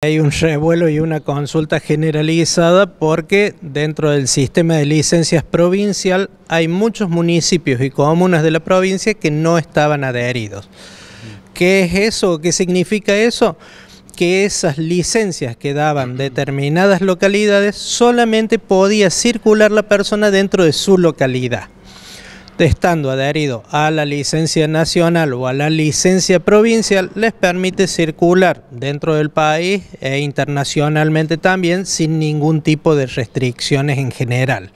Hay un revuelo y una consulta generalizada porque dentro del sistema de licencias provincial hay muchos municipios y comunas de la provincia que no estaban adheridos. Mm. ¿Qué es eso? ¿Qué significa eso? Que esas licencias que daban mm. determinadas localidades solamente podía circular la persona dentro de su localidad estando adherido a la licencia nacional o a la licencia provincial, les permite circular dentro del país e internacionalmente también sin ningún tipo de restricciones en general.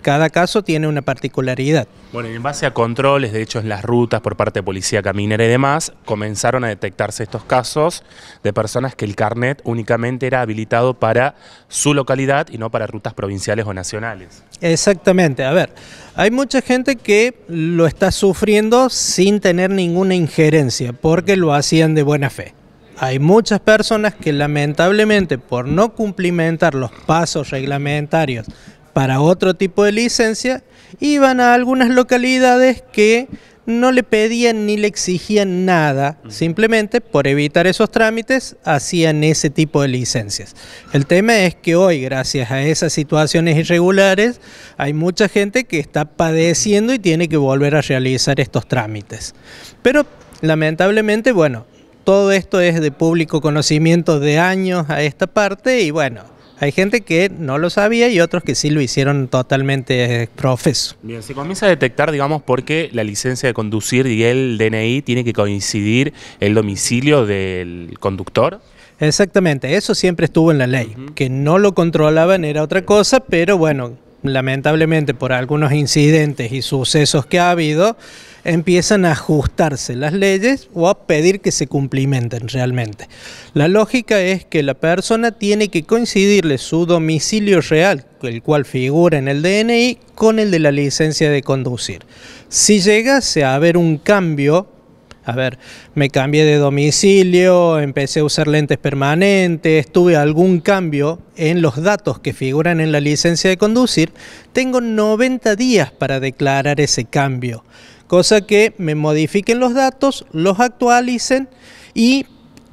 Cada caso tiene una particularidad. Bueno, y en base a controles, de hecho en las rutas por parte de policía caminera y demás, comenzaron a detectarse estos casos de personas que el carnet únicamente era habilitado para su localidad y no para rutas provinciales o nacionales. Exactamente, a ver, hay mucha gente que lo está sufriendo sin tener ninguna injerencia, porque lo hacían de buena fe. Hay muchas personas que lamentablemente por no cumplimentar los pasos reglamentarios para otro tipo de licencia, iban a algunas localidades que no le pedían ni le exigían nada, simplemente por evitar esos trámites hacían ese tipo de licencias. El tema es que hoy, gracias a esas situaciones irregulares, hay mucha gente que está padeciendo y tiene que volver a realizar estos trámites. Pero lamentablemente, bueno, todo esto es de público conocimiento de años a esta parte y bueno, hay gente que no lo sabía y otros que sí lo hicieron totalmente eh, profeso. Bien, se comienza a detectar, digamos, por qué la licencia de conducir y el DNI tiene que coincidir el domicilio del conductor. Exactamente, eso siempre estuvo en la ley. Que no lo controlaban era otra cosa, pero bueno, lamentablemente por algunos incidentes y sucesos que ha habido, empiezan a ajustarse las leyes o a pedir que se cumplimenten realmente. La lógica es que la persona tiene que coincidirle su domicilio real, el cual figura en el DNI, con el de la licencia de conducir. Si llegase a haber un cambio a ver, me cambié de domicilio, empecé a usar lentes permanentes, tuve algún cambio en los datos que figuran en la licencia de conducir, tengo 90 días para declarar ese cambio cosa que me modifiquen los datos, los actualicen y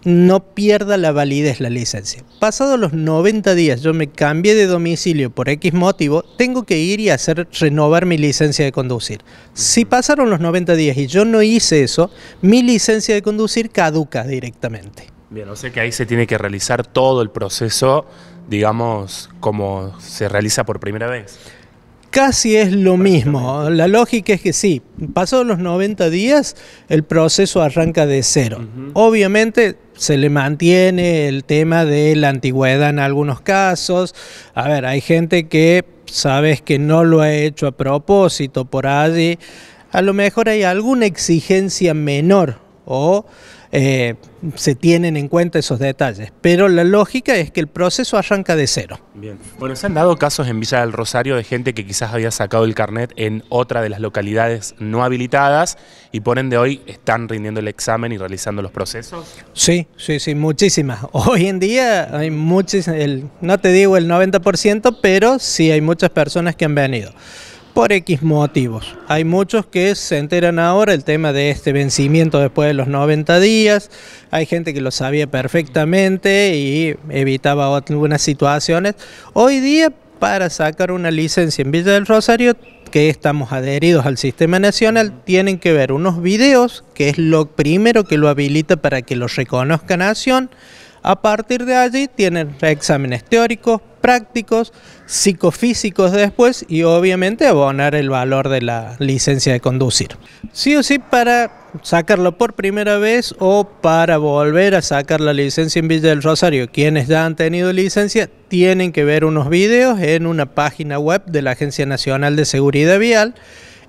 no pierda la validez la licencia. Pasados los 90 días yo me cambié de domicilio por X motivo, tengo que ir y hacer renovar mi licencia de conducir. Si pasaron los 90 días y yo no hice eso, mi licencia de conducir caduca directamente. Bien, o sea que ahí se tiene que realizar todo el proceso, digamos, como se realiza por primera vez casi es lo mismo. La lógica es que sí, pasados los 90 días, el proceso arranca de cero. Obviamente se le mantiene el tema de la antigüedad en algunos casos. A ver, hay gente que sabes que no lo ha hecho a propósito por allí. A lo mejor hay alguna exigencia menor o eh, se tienen en cuenta esos detalles. Pero la lógica es que el proceso arranca de cero. Bien. Bueno, se han dado casos en Villa del Rosario de gente que quizás había sacado el carnet en otra de las localidades no habilitadas y por ende hoy están rindiendo el examen y realizando los procesos. Sí, sí, sí, muchísimas. Hoy en día hay muchísimas, no te digo el 90%, pero sí hay muchas personas que han venido por X motivos. Hay muchos que se enteran ahora el tema de este vencimiento después de los 90 días, hay gente que lo sabía perfectamente y evitaba algunas situaciones. Hoy día para sacar una licencia en Villa del Rosario que estamos adheridos al sistema nacional tienen que ver unos videos, que es lo primero que lo habilita para que lo reconozca Nación, a partir de allí tienen exámenes teóricos, prácticos, psicofísicos después y obviamente abonar el valor de la licencia de conducir. Sí o sí para sacarlo por primera vez o para volver a sacar la licencia en Villa del Rosario. Quienes ya han tenido licencia tienen que ver unos vídeos en una página web de la Agencia Nacional de Seguridad Vial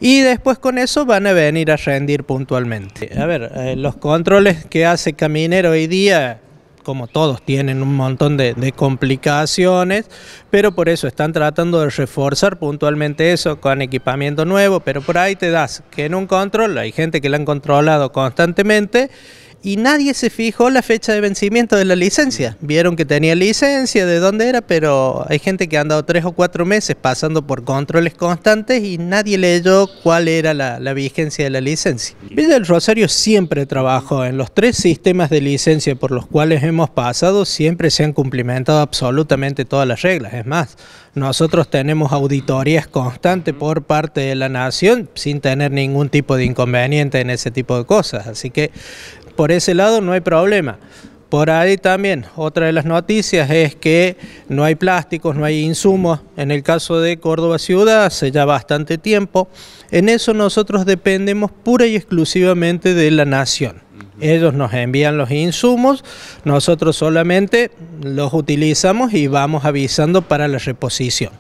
y después con eso van a venir a rendir puntualmente. A ver, eh, los controles que hace Caminero hoy día como todos tienen un montón de, complicaciones, pero por eso están tratando de reforzar puntualmente eso con equipamiento nuevo, pero por ahí te das que en un control hay gente que la han controlado constantemente y nadie se fijó la fecha de vencimiento de la licencia. Mm. Vieron que tenía licencia, de dónde era, pero hay gente que ha andado tres o cuatro meses pasando por controles constantes y nadie leyó cuál era la, vigencia de la licencia. Villa del Rosario siempre trabajó en los tres sistemas de licencia por los cuales hemos pasado, siempre se han cumplimentado absolutamente todas las reglas. Es más, nosotros tenemos auditorías constantes por parte de la nación sin tener ningún tipo de inconveniente en ese tipo de cosas. Así que por ese lado no hay problema. Por ahí también, otra de las noticias es que no hay plásticos, no hay insumos. En el caso de Córdoba Ciudad hace ya bastante tiempo. En eso nosotros dependemos pura y exclusivamente de la nación. Ellos nos envían los insumos, nosotros solamente los utilizamos y vamos avisando para la reposición.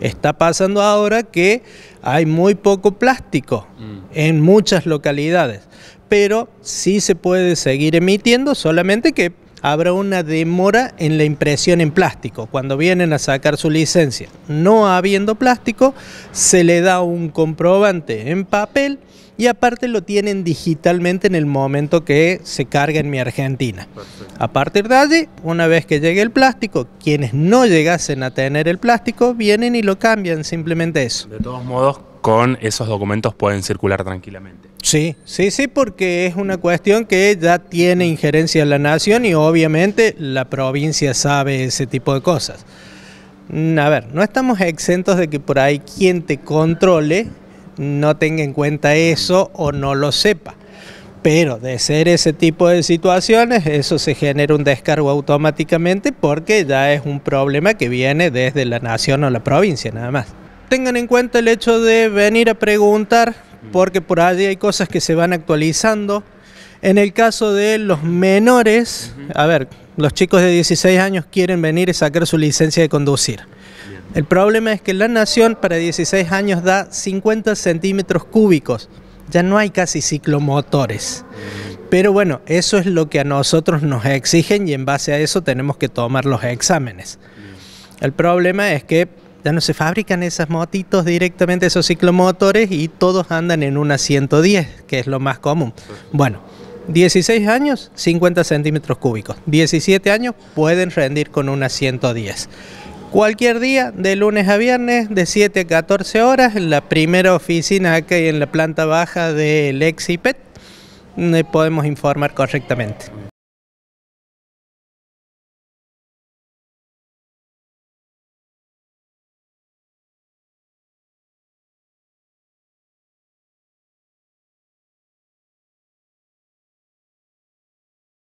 Está pasando ahora que hay muy poco plástico mm. en muchas localidades, pero sí se puede seguir emitiendo, solamente que habrá una demora en la impresión en plástico. Cuando vienen a sacar su licencia, no habiendo plástico, se le da un comprobante en papel y aparte lo tienen digitalmente en el momento que se carga en mi Argentina. A partir de allí, una vez que llegue el plástico, quienes no llegasen a tener el plástico vienen y lo cambian, simplemente eso. De todos modos, con esos documentos pueden circular tranquilamente. Sí, sí, sí, porque es una cuestión que ya tiene injerencia en la nación y obviamente la provincia sabe ese tipo de cosas. Mm, a ver, no estamos exentos de que por ahí quien te controle no tenga en cuenta eso o no lo sepa. Pero de ser ese tipo de situaciones, eso se genera un descargo automáticamente porque ya es un problema que viene desde la nación o la provincia nada más. Tengan en cuenta el hecho de venir a preguntar porque por ahí hay cosas que se van actualizando. En el caso de los menores, a ver, los chicos de 16 años quieren venir y sacar su licencia de conducir. El problema es que la nación para 16 años da 50 centímetros cúbicos. Ya no hay casi ciclomotores. Pero bueno, eso es lo que a nosotros nos exigen y en base a eso tenemos que tomar los exámenes. El problema es que ya no se fabrican esas motitos directamente, esos ciclomotores, y todos andan en una 110, que es lo más común. Bueno, 16 años, 50 centímetros cúbicos. 17 años, pueden rendir con una 110. Cualquier día, de lunes a viernes, de 7 a 14 horas, en la primera oficina que hay en la planta baja del Exipet, eh, podemos informar correctamente.